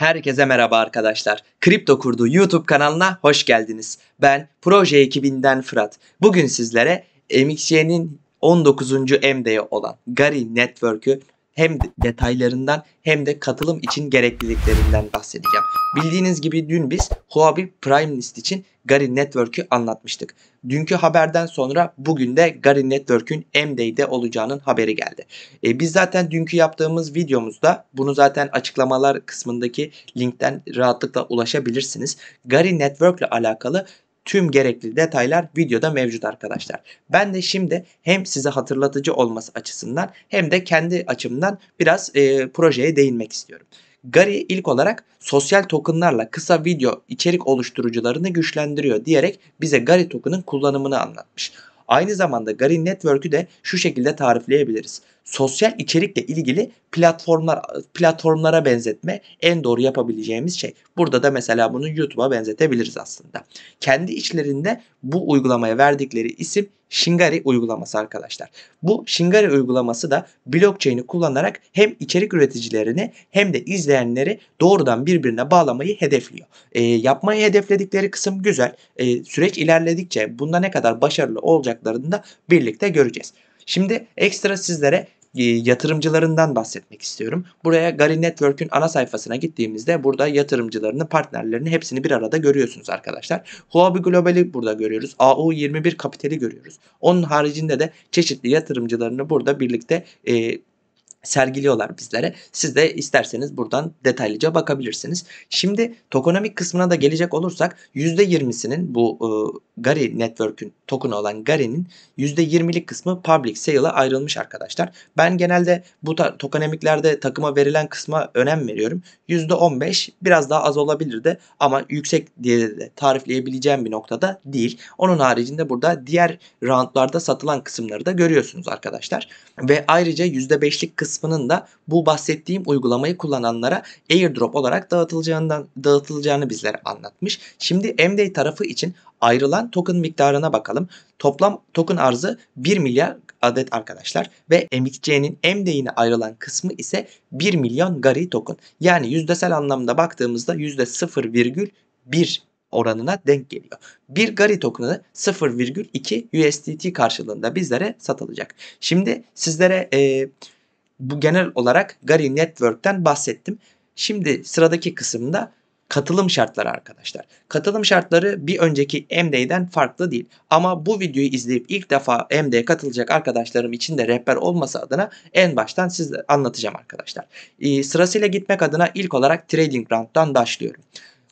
Herkese merhaba arkadaşlar. Kripto Kurdu YouTube kanalına hoş geldiniz. Ben proje ekibinden Fırat. Bugün sizlere MXY'nin 19. MD'ye olan Gary Network'ü hem detaylarından hem de katılım için gerekliliklerinden bahsedeceğim. Bildiğiniz gibi dün biz Huawei Prime List için Gary Network'ü anlatmıştık. Dünkü haberden sonra bugün de Gary Network'ün M-Day'de olacağının haberi geldi. E, biz zaten dünkü yaptığımız videomuzda bunu zaten açıklamalar kısmındaki linkten rahatlıkla ulaşabilirsiniz. Gary Network ile alakalı Tüm gerekli detaylar videoda mevcut arkadaşlar. Ben de şimdi hem size hatırlatıcı olması açısından hem de kendi açımdan biraz e, projeye değinmek istiyorum. Gary ilk olarak sosyal tokenlarla kısa video içerik oluşturucularını güçlendiriyor diyerek bize Gary token'ın kullanımını anlatmış. Aynı zamanda Gary Network'ü de şu şekilde tarifleyebiliriz sosyal içerikle ilgili platformlar platformlara benzetme en doğru yapabileceğimiz şey. Burada da mesela bunu YouTube'a benzetebiliriz aslında. Kendi içlerinde bu uygulamaya verdikleri isim Shingari uygulaması arkadaşlar. Bu Shingari uygulaması da blockchain'i kullanarak hem içerik üreticilerini hem de izleyenleri doğrudan birbirine bağlamayı hedefliyor. E, yapmayı hedefledikleri kısım güzel. E, süreç ilerledikçe bunda ne kadar başarılı olacaklarını da birlikte göreceğiz. Şimdi ekstra sizlere e, yatırımcılarından bahsetmek istiyorum. Buraya Gary Network'ün ana sayfasına gittiğimizde burada yatırımcılarını, partnerlerini hepsini bir arada görüyorsunuz arkadaşlar. Huobi Global'i burada görüyoruz. AU21 Kapital'i görüyoruz. Onun haricinde de çeşitli yatırımcılarını burada birlikte e, sergiliyorlar bizlere. Siz de isterseniz buradan detaylıca bakabilirsiniz. Şimdi tokonomik kısmına da gelecek olursak %20'sinin bu e, Gari Network'ün token'ı olan Gari'nin %20'lik kısmı public sale'a ayrılmış arkadaşlar. Ben genelde bu tokonomiklerde takıma verilen kısma önem veriyorum. %15 biraz daha az olabilirdi ama yüksek diye de tarifleyebileceğim bir noktada değil. Onun haricinde burada diğer roundlarda satılan kısımları da görüyorsunuz arkadaşlar. Ve ayrıca %5'lik kısmı kısmının da bu bahsettiğim uygulamayı kullananlara airdrop olarak dağıtılacağından dağıtılacağını bizlere anlatmış. Şimdi MDA tarafı için ayrılan token miktarına bakalım. Toplam token arzı 1 milyar adet arkadaşlar ve MXC'nin MD'ine ayrılan kısmı ise 1 milyon gari token. Yani yüzdesel anlamda baktığımızda %0,1 oranına denk geliyor. Bir Gari token'ı 0,2 USDT karşılığında bizlere satılacak. Şimdi sizlere e, bu genel olarak Gary Network'ten bahsettim. Şimdi sıradaki kısımda katılım şartları arkadaşlar. Katılım şartları bir önceki MD'den farklı değil. Ama bu videoyu izleyip ilk defa MD'ye katılacak arkadaşlarım için de rehber olması adına en baştan size anlatacağım arkadaşlar. Ee, sırasıyla gitmek adına ilk olarak Trading Round'dan başlıyorum.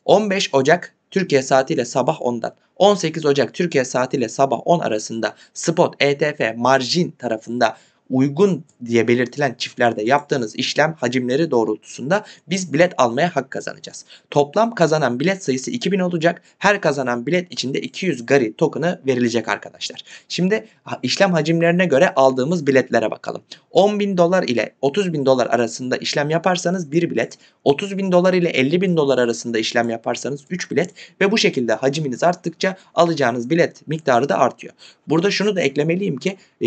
15 Ocak Türkiye saatiyle sabah 10'dan 18 Ocak Türkiye saatiyle sabah 10 arasında Spot ETF margin tarafında uygun diye belirtilen çiftlerde yaptığınız işlem hacimleri doğrultusunda biz bilet almaya hak kazanacağız. Toplam kazanan bilet sayısı 2000 olacak. Her kazanan bilet içinde 200 gari token'ı verilecek arkadaşlar. Şimdi işlem hacimlerine göre aldığımız biletlere bakalım. 10 bin dolar ile 30 bin dolar arasında işlem yaparsanız 1 bilet, 30 bin dolar ile 50 bin dolar arasında işlem yaparsanız 3 bilet ve bu şekilde haciminiz arttıkça alacağınız bilet miktarı da artıyor. Burada şunu da eklemeliyim ki e,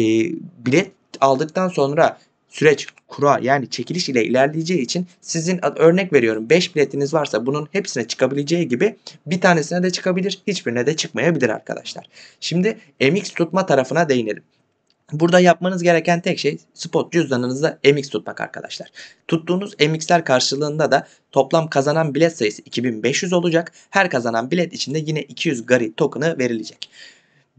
bilet aldıktan sonra süreç kura yani çekiliş ile ilerleyeceği için sizin örnek veriyorum 5 biletiniz varsa bunun hepsine çıkabileceği gibi bir tanesine de çıkabilir hiçbirine de çıkmayabilir arkadaşlar. Şimdi MX tutma tarafına değinelim. Burada yapmanız gereken tek şey spot cüzdanınızda MX tutmak arkadaşlar. Tuttuğunuz MX'ler karşılığında da toplam kazanan bilet sayısı 2500 olacak. Her kazanan bilet içinde yine 200 gari token'ı verilecek.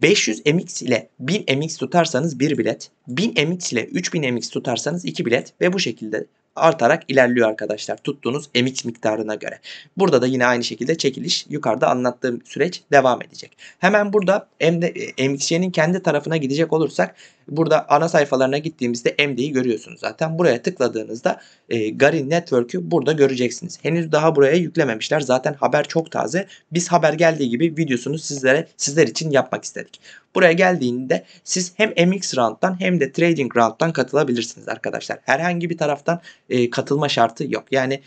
500 MX ile 1000 MX tutarsanız 1 bilet, 1000 MX ile 3000 MX tutarsanız 2 bilet ve bu şekilde artarak ilerliyor arkadaşlar tuttuğunuz MX miktarına göre. Burada da yine aynı şekilde çekiliş yukarıda anlattığım süreç devam edecek. Hemen burada MXY'nin e, kendi tarafına gidecek olursak burada ana sayfalarına gittiğimizde MD'yi görüyorsunuz zaten. Buraya tıkladığınızda e, Garin Network'ü burada göreceksiniz. Henüz daha buraya yüklememişler. Zaten haber çok taze. Biz haber geldiği gibi videosunu sizlere sizler için yapmak istedik. Buraya geldiğinde siz hem MX Round'dan hem de Trading Round'dan katılabilirsiniz arkadaşlar. Herhangi bir taraftan e, katılma şartı yok. Yani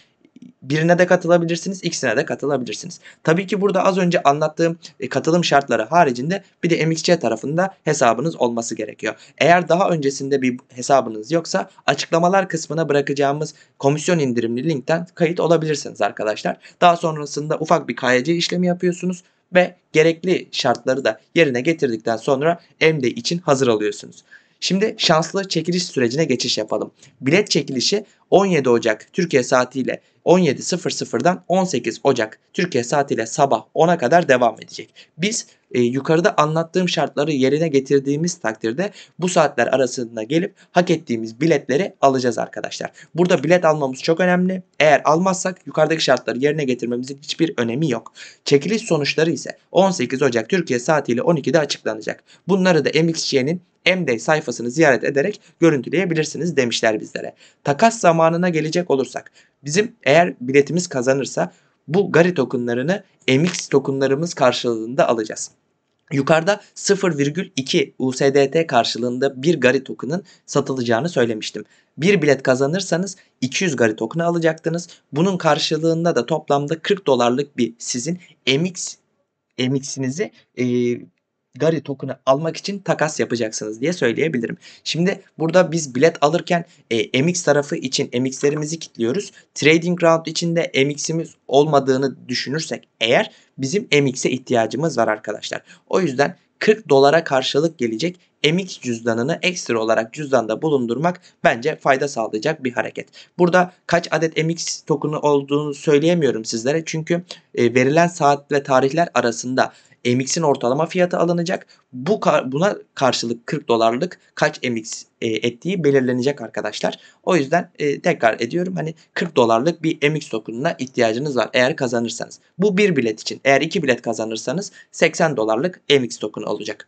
birine de katılabilirsiniz, ikisine de katılabilirsiniz. Tabii ki burada az önce anlattığım e, katılım şartları haricinde bir de MXC tarafında hesabınız olması gerekiyor. Eğer daha öncesinde bir hesabınız yoksa açıklamalar kısmına bırakacağımız komisyon indirimli linkten kayıt olabilirsiniz arkadaşlar. Daha sonrasında ufak bir KYC işlemi yapıyorsunuz ve gerekli şartları da yerine getirdikten sonra MD için hazır alıyorsunuz. Şimdi şanslı çekiliş sürecine geçiş yapalım. Bilet çekilişi 17 Ocak Türkiye saatiyle 17.00'dan 18 Ocak Türkiye saatiyle sabah 10'a kadar devam edecek. Biz e, yukarıda anlattığım şartları yerine getirdiğimiz takdirde bu saatler arasında gelip hak ettiğimiz biletleri alacağız arkadaşlar. Burada bilet almamız çok önemli. Eğer almazsak yukarıdaki şartları yerine getirmemizin hiçbir önemi yok. Çekiliş sonuçları ise 18 Ocak Türkiye saatiyle 12'de açıklanacak. Bunları da MXC'nin MDay sayfasını ziyaret ederek görüntüleyebilirsiniz demişler bizlere. Takas zamanına gelecek olursak bizim eğer biletimiz kazanırsa bu Gari tokenlarını MX tokenlarımız karşılığında alacağız. Yukarıda 0,2 USDT karşılığında bir Gari token'ın satılacağını söylemiştim. Bir bilet kazanırsanız 200 Gari token'ı alacaktınız. Bunun karşılığında da toplamda 40 dolarlık bir sizin MX MX'inizi e, Gary token'ı almak için takas yapacaksınız diye söyleyebilirim. Şimdi burada biz bilet alırken e, MX tarafı için MX'lerimizi kilitliyoruz. Trading round içinde MX'imiz olmadığını düşünürsek eğer bizim MX'e ihtiyacımız var arkadaşlar. O yüzden 40 dolara karşılık gelecek MX cüzdanını ekstra olarak cüzdanda bulundurmak bence fayda sağlayacak bir hareket. Burada kaç adet MX tokunu olduğunu söyleyemiyorum sizlere çünkü e, verilen saat ve tarihler arasında MX'in ortalama fiyatı alınacak. Bu buna karşılık 40 dolarlık kaç MX e, ettiği belirlenecek arkadaşlar. O yüzden e, tekrar ediyorum hani 40 dolarlık bir MX tokenuna ihtiyacınız var eğer kazanırsanız. Bu bir bilet için. Eğer iki bilet kazanırsanız 80 dolarlık MX token olacak.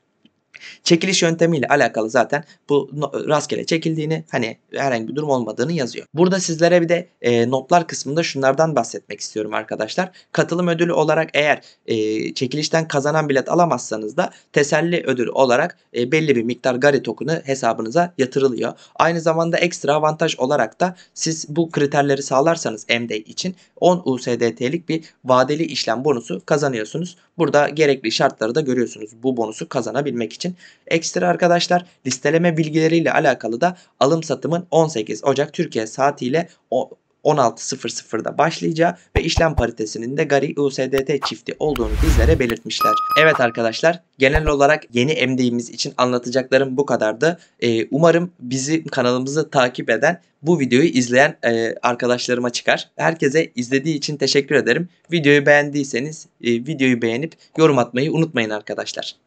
Çekiliş yöntemiyle alakalı zaten bu rastgele çekildiğini hani herhangi bir durum olmadığını yazıyor. Burada sizlere bir de e, notlar kısmında şunlardan bahsetmek istiyorum arkadaşlar. Katılım ödülü olarak eğer e, çekilişten kazanan bilet alamazsanız da teselli ödülü olarak e, belli bir miktar gari tokunu hesabınıza yatırılıyor. Aynı zamanda ekstra avantaj olarak da siz bu kriterleri sağlarsanız MD için 10 USDT'lik bir vadeli işlem bonusu kazanıyorsunuz. Burada gerekli şartları da görüyorsunuz bu bonusu kazanabilmek için için. Ekstra arkadaşlar listeleme bilgileriyle alakalı da alım satımın 18 Ocak Türkiye saatiyle 16.00'da başlayacağı ve işlem paritesinin de gari USDT çifti olduğunu bizlere belirtmişler. Evet arkadaşlar genel olarak yeni emdiğimiz için anlatacaklarım bu kadardı. Ee, umarım bizim kanalımızı takip eden bu videoyu izleyen e, arkadaşlarıma çıkar. Herkese izlediği için teşekkür ederim. Videoyu beğendiyseniz e, videoyu beğenip yorum atmayı unutmayın arkadaşlar.